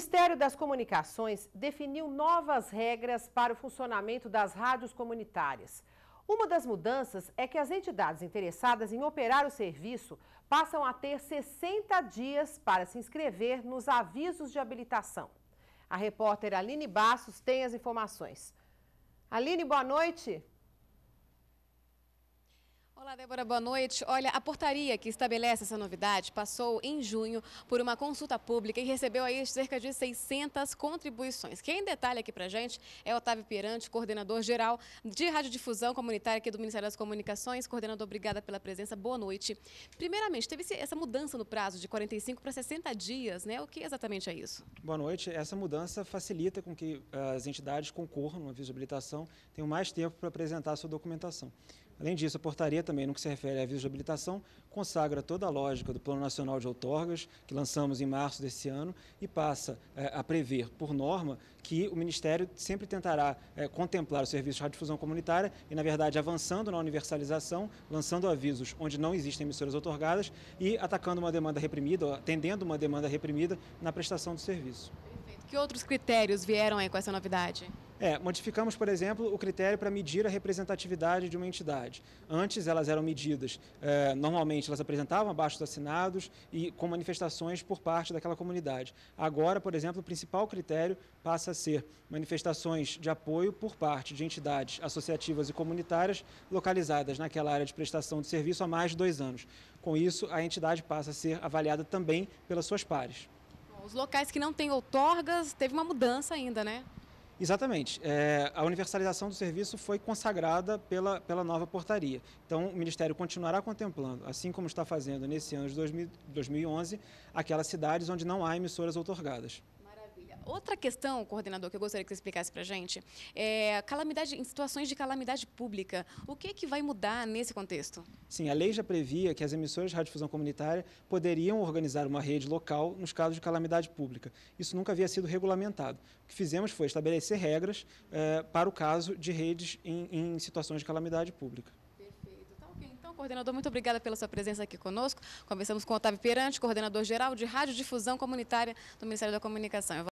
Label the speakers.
Speaker 1: Ministério das Comunicações definiu novas regras para o funcionamento das rádios comunitárias. Uma das mudanças é que as entidades interessadas em operar o serviço passam a ter 60 dias para se inscrever nos avisos de habilitação. A repórter Aline Bastos tem as informações. Aline, boa noite. Olá, Débora, boa noite. Olha, a
Speaker 2: portaria que estabelece essa novidade passou em junho por uma consulta pública e recebeu aí cerca de 600 contribuições. Quem detalha aqui pra gente é Otávio Pirante, coordenador geral de radiodifusão comunitária aqui do Ministério das Comunicações. Coordenador, obrigada pela presença, boa noite. Primeiramente, teve essa mudança no prazo de 45 para 60 dias, né? O que exatamente é isso?
Speaker 3: Boa noite. Essa mudança facilita com que eh, as entidades concorram numa visibilitação, tenham mais tempo para apresentar a sua documentação. Além disso, a portaria também no que se refere a avisos de habilitação, consagra toda a lógica do Plano Nacional de Outorgas, que lançamos em março desse ano, e passa é, a prever, por norma, que o Ministério sempre tentará é, contemplar o serviço de radiodifusão comunitária e, na verdade, avançando na universalização, lançando avisos onde não existem emissoras otorgadas e atacando uma demanda reprimida, atendendo uma demanda reprimida na prestação do serviço.
Speaker 2: Perfeito. Que outros critérios vieram aí com essa novidade?
Speaker 3: É, modificamos, por exemplo, o critério para medir a representatividade de uma entidade. Antes elas eram medidas, é, normalmente elas apresentavam abaixo dos assinados e com manifestações por parte daquela comunidade. Agora, por exemplo, o principal critério passa a ser manifestações de apoio por parte de entidades associativas e comunitárias localizadas naquela área de prestação de serviço há mais de dois anos. Com isso, a entidade passa a ser avaliada também pelas suas pares.
Speaker 2: Os locais que não têm outorgas, teve uma mudança ainda, né?
Speaker 3: Exatamente. É, a universalização do serviço foi consagrada pela, pela nova portaria. Então, o Ministério continuará contemplando, assim como está fazendo nesse ano de 2000, 2011, aquelas cidades onde não há emissoras outorgadas
Speaker 2: outra questão, coordenador, que eu gostaria que você explicasse para a gente, é calamidade, em situações de calamidade pública, o que, é que vai mudar nesse contexto?
Speaker 3: Sim, a lei já previa que as emissoras de radiodifusão comunitária poderiam organizar uma rede local nos casos de calamidade pública. Isso nunca havia sido regulamentado. O que fizemos foi estabelecer regras eh, para o caso de redes em, em situações de calamidade pública
Speaker 2: tá então, coordenador, muito obrigada pela sua presença aqui conosco. Conversamos com Otávio Perante, coordenador geral de Rádio Difusão Comunitária do Ministério da Comunicação.